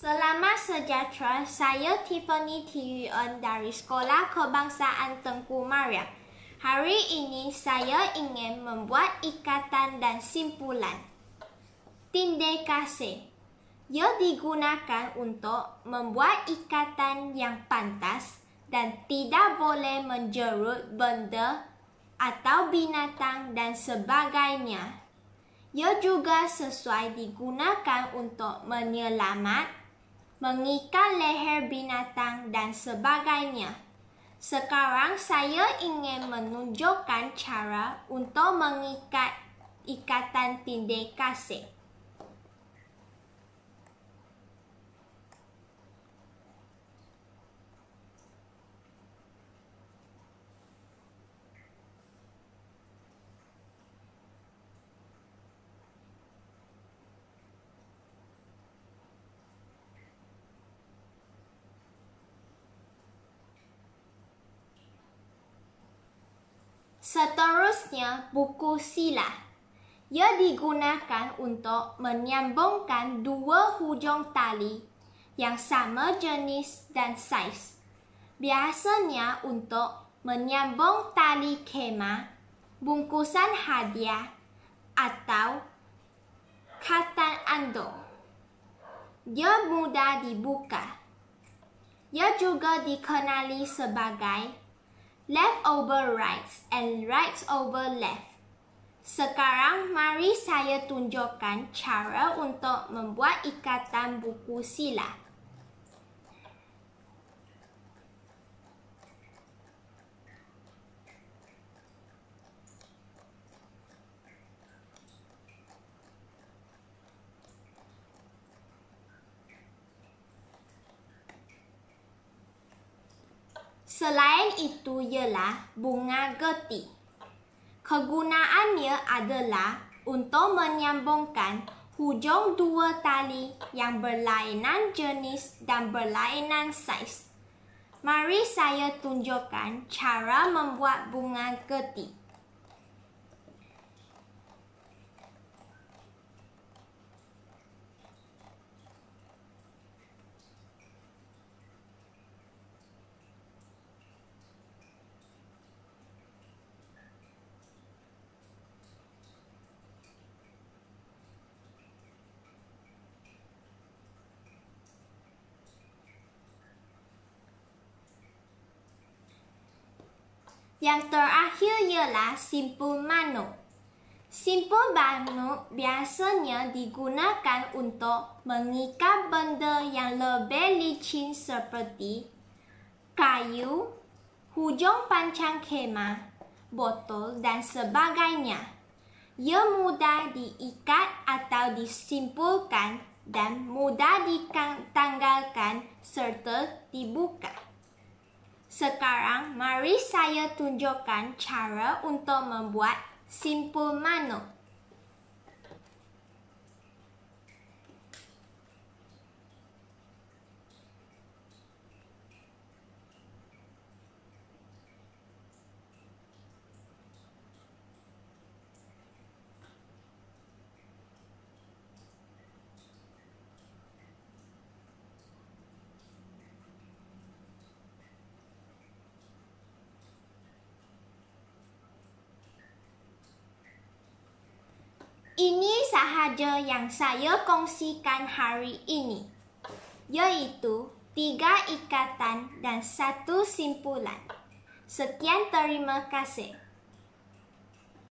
Selamat sejahtera, saya Tiffany Tiyuan dari Sekolah Kebangsaan Tengku Maria. Hari ini saya ingin membuat ikatan dan simpulan. Tinde kasih. Ia digunakan untuk membuat ikatan yang pantas dan tidak boleh menjerut benda atau binatang dan sebagainya. Ia juga sesuai digunakan untuk menyelamat mengikat leher binatang dan sebagainya. Sekarang saya ingin menunjukkan cara untuk mengikat ikatan tindik kasih. Seterusnya, buku sila. Ia digunakan untuk menyambungkan dua hujung tali yang sama jenis dan saiz. Biasanya untuk menyambung tali kemah, bungkusan hadiah atau katan ando. Ia mudah dibuka. Ia juga dikenali sebagai left over right and right over left. Sekarang mari saya tunjukkan cara untuk membuat ikatan buku sila. Selain itu ialah bunga geti. Kegunaannya adalah untuk menyambungkan hujung dua tali yang berlainan jenis dan berlainan saiz. Mari saya tunjukkan cara membuat bunga getik. Yang terakhir ialah simpul la simple mano. Simple mano, biasanya digunakan untuk mengikat benda yang lebih licin seperti kayu, hujung panjang kemah, botol, dan sebagainya. Ia mudah diikat atau disimpulkan dan mudah ditanggalkan serta dibuka. Sekarang, mari saya tunjukkan cara untuk membuat simpul manuk. ini sahaja yang saya kongsikan hari ini, yaitu tiga ikatan dan satu simpulan. Sekian terima kasih.